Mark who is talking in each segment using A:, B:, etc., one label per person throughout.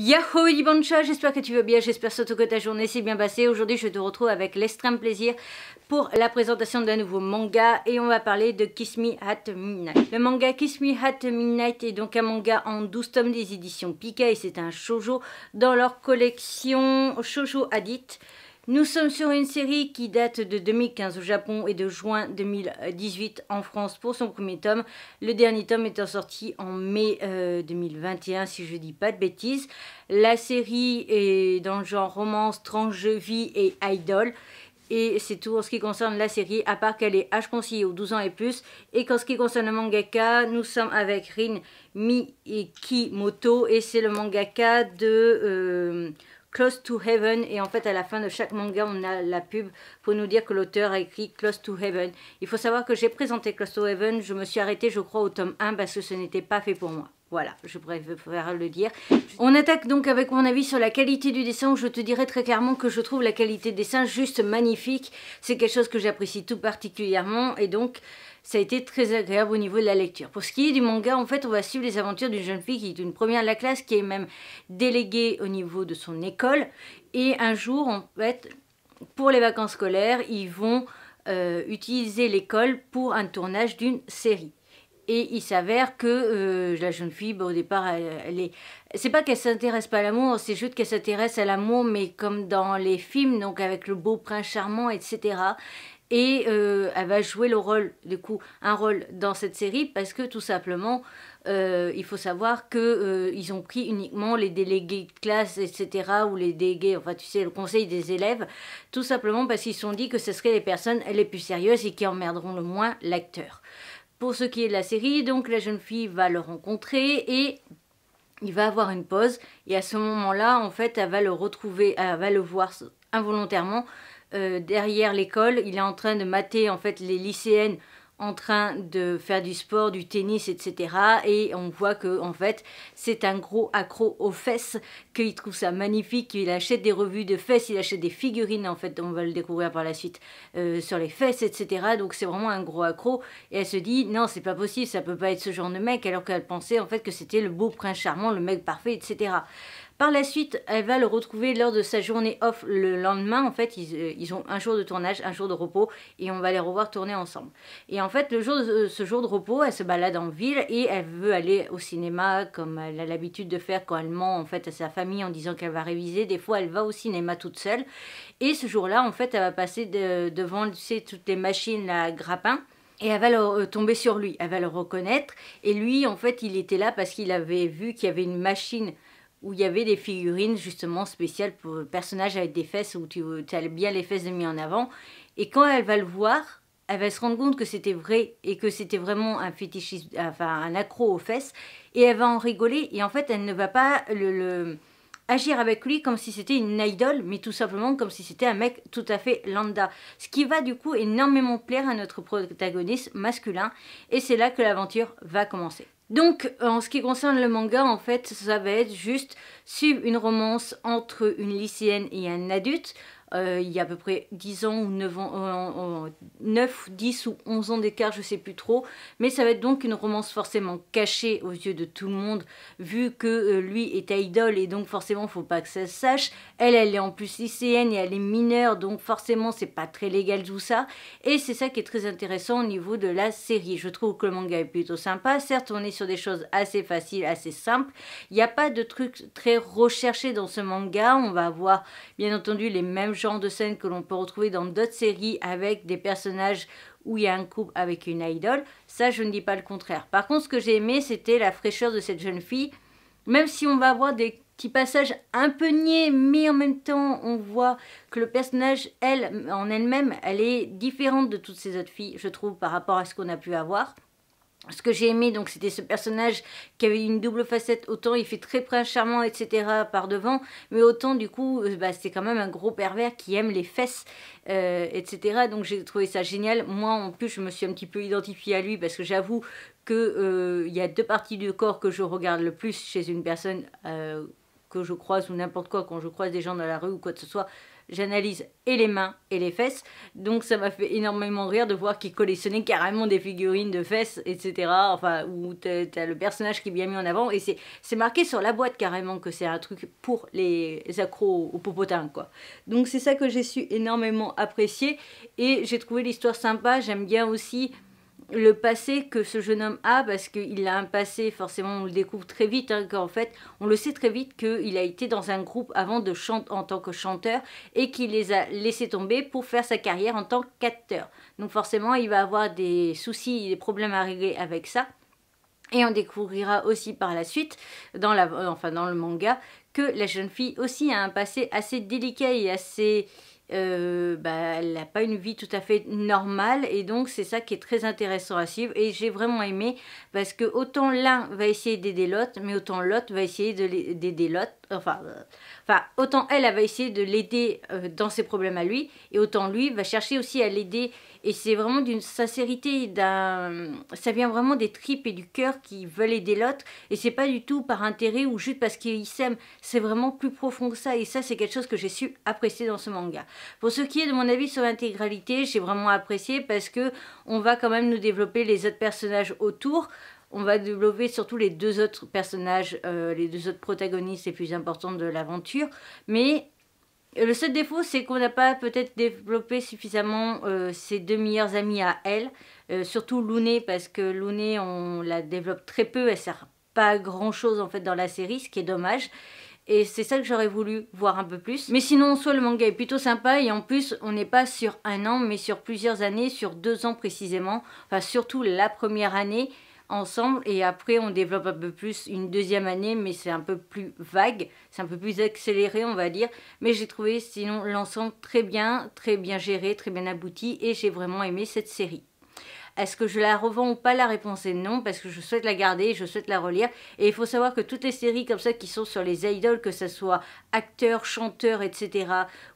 A: Yahoo Ibancha, j'espère que tu vas bien, j'espère surtout que ta journée s'est bien passée. Aujourd'hui, je te retrouve avec l'extrême plaisir pour la présentation d'un nouveau manga et on va parler de Kiss Me At Midnight. Le manga Kiss Me At Midnight est donc un manga en 12 tomes des éditions Pika et c'est un shoujo dans leur collection Shoujo Addict. Nous sommes sur une série qui date de 2015 au Japon et de juin 2018 en France pour son premier tome. Le dernier tome étant sorti en mai 2021 euh, si je ne dis pas de bêtises. La série est dans le genre romance, tranche vie et idol. Et c'est tout en ce qui concerne la série, à part qu'elle est H conseillé aux 12 ans et plus. Et qu'en ce qui concerne le mangaka, nous sommes avec Rin Mikimoto et c'est le mangaka de... Euh, Close to Heaven. Et en fait, à la fin de chaque manga, on a la pub pour nous dire que l'auteur a écrit Close to Heaven. Il faut savoir que j'ai présenté Close to Heaven. Je me suis arrêtée, je crois, au tome 1 parce que ce n'était pas fait pour moi. Voilà, je préfère le dire. On attaque donc avec mon avis sur la qualité du dessin je te dirai très clairement que je trouve la qualité du dessin juste magnifique. C'est quelque chose que j'apprécie tout particulièrement et donc ça a été très agréable au niveau de la lecture. Pour ce qui est du manga, en fait, on va suivre les aventures d'une jeune fille qui est une première de la classe, qui est même déléguée au niveau de son école. Et un jour, en fait, pour les vacances scolaires, ils vont euh, utiliser l'école pour un tournage d'une série. Et il s'avère que euh, la jeune fille, au départ, elle, est. C'est pas qu'elle s'intéresse pas à l'amour, c'est juste qu'elle s'intéresse à l'amour, mais comme dans les films, donc avec le beau prince charmant, etc. Et euh, elle va jouer le rôle, du coup, un rôle dans cette série parce que tout simplement, euh, il faut savoir qu'ils euh, ont pris uniquement les délégués de classe, etc., ou les délégués, enfin tu sais, le conseil des élèves, tout simplement parce qu'ils se sont dit que ce seraient les personnes les plus sérieuses et qui emmerderont le moins l'acteur. Pour ce qui est de la série, donc la jeune fille va le rencontrer et il va avoir une pause. Et à ce moment-là, en fait, elle va le retrouver, elle va le voir involontairement euh, derrière l'école. Il est en train de mater en fait les lycéennes en train de faire du sport, du tennis, etc. Et on voit que en fait, c'est un gros accro aux fesses, qu'il trouve ça magnifique, qu'il achète des revues de fesses, il achète des figurines, en fait, on va le découvrir par la suite, euh, sur les fesses, etc. Donc c'est vraiment un gros accro. Et elle se dit, non, c'est pas possible, ça peut pas être ce genre de mec, alors qu'elle pensait en fait que c'était le beau prince charmant, le mec parfait, etc. Par la suite, elle va le retrouver lors de sa journée off le lendemain. En fait, euh, ils, ont un jour de tournage, un jour de repos et on va les revoir tourner ensemble. Et en fait, le jour euh, ce jour de repos, elle se balade en ville et elle veut aller au cinéma comme elle a l'habitude de faire quand elle ment en fait à sa famille en disant qu'elle va réviser. Des fois, elle va au cinéma toute seule. Et ce jour-là, en fait, elle va passer devant toutes les machines à grappin. Et elle va euh, tomber sur lui, elle va le reconnaître. Et lui, en fait, il était là parce qu'il avait vu qu'il y avait une machine où il y avait des figurines justement spéciales pour personnage avec des fesses où tu, as bien les fesses de mis en avant. Et quand elle va le voir, elle va se rendre compte que c'était vrai et que c'était vraiment un fétichisme, enfin un accro aux fesses, et elle va en rigoler. Et en fait, elle ne va pas le agir avec lui comme si c'était une idole, mais tout simplement comme si c'était un mec tout à fait lambda. Ce qui va du coup énormément plaire à notre protagoniste masculin, et c'est là que l'aventure va commencer. Donc, euh, en ce qui concerne le manga, en fait, ça va être juste suivre une romance entre une lycéenne et un adulte. Euh, il y a à peu près 10 ans ou 9, ans, 9 euh, 10 ou 11 ans d'écart, je sais plus trop. Mais ça va être donc une romance forcément cachée aux yeux de tout le monde, vu que euh, lui est idole et donc forcément faut pas que ça se sache. Elle, elle est en plus lycéenne et elle est mineure, donc forcément c'est pas très légal tout ça. Et c'est ça qui est très intéressant au niveau de la série. Je trouve que le manga est plutôt sympa. Certes, on est sur des choses assez faciles, assez simples. Il n'y a pas de trucs très recherchés dans ce manga. On va avoir bien entendu les mêmes genre de scène que l'on peut retrouver dans d'autres séries avec des personnages où il y a un couple avec une idole. Ça, je ne dis pas le contraire. Par contre, ce que j'ai aimé, c'était la fraîcheur de cette jeune fille. Même si on va avoir des petits passages un peu niais, mais en même temps, on voit que le personnage, elle, en elle-même, elle est différente de toutes ces autres filles, je trouve, par rapport à ce qu'on a pu avoir ce que j'ai aimé, donc, c'était ce personnage qui avait une double facette. Autant il fait très prince charmant, etc. par devant, mais autant du coup, euh, bah, c'est quand même un gros pervers qui aime les fesses, euh, etc. Donc j'ai trouvé ça génial. Moi, en plus, je me suis un petit peu identifiée à lui parce que j'avoue que euh, il y a deux parties du corps que je regarde le plus chez une personne que je croise ou n'importe quoi quand je croise des gens dans la rue ou quoi que ce soit j'analyse et les mains et les fesses. Donc ça m'a fait énormément rire de voir qu'ils collectionnait carrément des figurines de fesses, etc. Enfin, où t'as le personnage qui est bien mis en avant. Et c'est marqué sur la boîte carrément que c'est un truc pour les accros aux popotins, quoi. Donc c'est ça que j'ai su énormément apprécier. Et j'ai trouvé l'histoire sympa. J'aime bien aussi le passé que ce jeune homme a, parce qu'il a un passé, forcément on le découvre très vite, hein, qu'en fait on le sait très vite qu'il a été dans un groupe avant de chanter en tant que chanteur et qu'il les a laissés tomber pour faire sa carrière en tant qu'acteur. Donc forcément il va avoir des soucis, des problèmes à régler avec ça. Et on découvrira aussi par la suite, dans, la, enfin dans le manga, que la jeune fille aussi a un passé assez délicat et assez euh, bah, elle n'a pas une vie tout à fait normale et donc c'est ça qui est très intéressant à suivre et j'ai vraiment aimé parce que autant l'un va essayer d'aider l'autre mais autant l'autre va essayer d'aider l'autre enfin, euh, enfin autant elle, va essayer de l'aider euh, dans ses problèmes à lui et autant lui va chercher aussi à l'aider et c'est vraiment d'une sincérité, d'un, ça vient vraiment des tripes et du cœur qui veulent aider l'autre. Et c'est pas du tout par intérêt ou juste parce qu'ils s'aiment. C'est vraiment plus profond que ça. Et ça, c'est quelque chose que j'ai su apprécier dans ce manga. Pour ce qui est de mon avis sur l'intégralité, j'ai vraiment apprécié parce que on va quand même nous développer les autres personnages autour on va développer surtout les deux autres personnages, euh, les deux autres protagonistes les plus importants de l'aventure, mais euh, le seul défaut, c'est qu'on n'a pas peut-être développé suffisamment euh, ses deux meilleures amies à elle, euh, surtout Luné parce que Luné on la développe très peu, elle sert pas grand chose en fait dans la série, ce qui est dommage. Et c'est ça que j'aurais voulu voir un peu plus. Mais sinon, soit le manga est plutôt sympa. Et en plus, on n'est pas sur un an, mais sur plusieurs années, sur deux ans précisément. Enfin, surtout la première année ensemble et après on développe un peu plus une deuxième année mais c'est un peu plus vague, c'est un peu plus accéléré on va dire mais j'ai trouvé sinon l'ensemble très bien, très bien géré, très bien abouti et j'ai vraiment aimé cette série. Est-ce que je la revends ou pas La réponse est non, parce que je souhaite la garder, je souhaite la relire. Et il faut savoir que toutes les séries comme ça qui sont sur les idoles, que ce soit acteurs, chanteurs, etc.,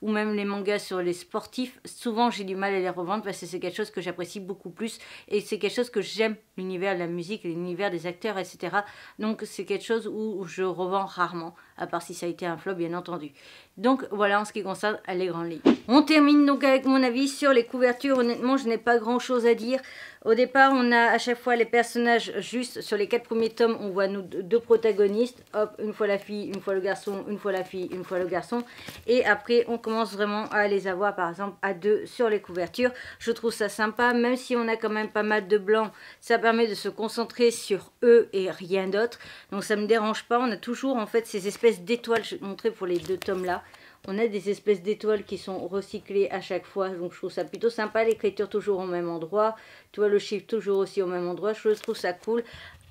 A: ou même les mangas sur les sportifs, souvent j'ai du mal à les revendre parce que c'est quelque chose que j'apprécie beaucoup plus et c'est quelque chose que j'aime, l'univers de la musique, l'univers des acteurs, etc. Donc c'est quelque chose où je revends rarement, à part si ça a été un flop, bien entendu. Donc voilà en ce qui concerne les grands lignes. On termine donc avec mon avis sur les couvertures. Honnêtement, je n'ai pas grand chose à dire. Au départ, on a à chaque fois les personnages juste. Sur les quatre premiers tomes, on voit nous deux protagonistes. Hop, une fois la fille, une fois le garçon, une fois la fille, une fois le garçon. Et après, on commence vraiment à les avoir, par exemple, à deux sur les couvertures. Je trouve ça sympa, même si on a quand même pas mal de blanc. Ça permet de se concentrer sur eux et rien d'autre. Donc ça me dérange pas. On a toujours en fait ces espèces d'étoiles, je vais montrer pour les deux tomes là on a des espèces d'étoiles qui sont recyclées à chaque fois. Donc je trouve ça plutôt sympa. L'écriture toujours au même endroit. Tu vois, le chiffre toujours aussi au même endroit. Je trouve ça cool.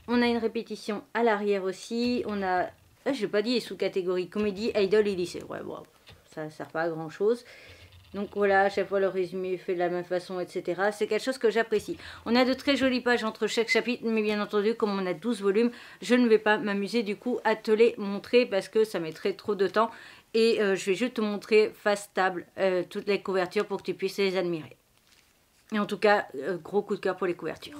A: On a une répétition à l'arrière aussi. On a, ah, je pas dit, sous-catégorie comédie, idol et lycée. Ouais, bon, ça ne sert pas à grand chose. Donc voilà, à chaque fois le résumé fait de la même façon, etc. C'est quelque chose que j'apprécie. On a de très jolies pages entre chaque chapitre, mais bien entendu, comme on a 12 volumes, je ne vais pas m'amuser du coup à te les montrer parce que ça mettrait trop de temps et euh, je vais juste te montrer face table euh, toutes les couvertures pour que tu puisses les admirer. Et en tout cas, euh, gros coup de cœur pour les couvertures.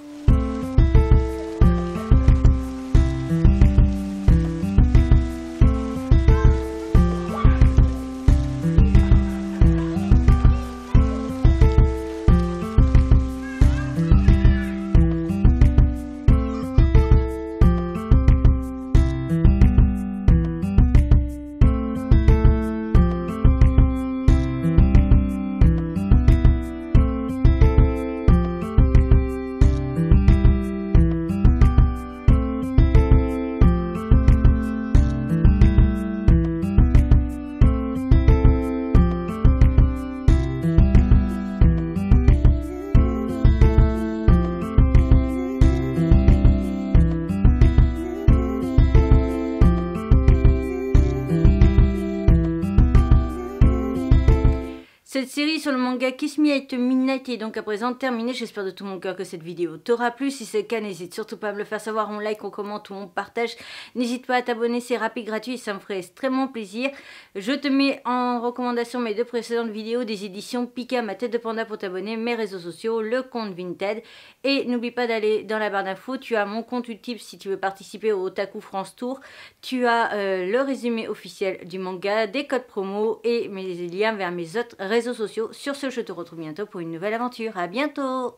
A: Cette série sur le manga Kiss Me at Midnight est donc à présent terminée. J'espère de tout mon cœur que cette vidéo t'aura plu. Si c'est le cas, n'hésite surtout pas à me le faire savoir. On like, on commente ou on partage. N'hésite pas à t'abonner, c'est rapide, gratuit, ça me ferait extrêmement plaisir. Je te mets en recommandation mes deux précédentes vidéos des éditions Pika, ma tête de panda pour t'abonner, mes réseaux sociaux, le compte Vinted. Et n'oublie pas d'aller dans la barre d'infos. Tu as mon compte Utip si tu veux participer au Taku France Tour. Tu as euh, le résumé officiel du manga, des codes promo et mes liens vers mes autres réseaux sociaux. Sur ce, je te retrouve bientôt pour une nouvelle aventure. À bientôt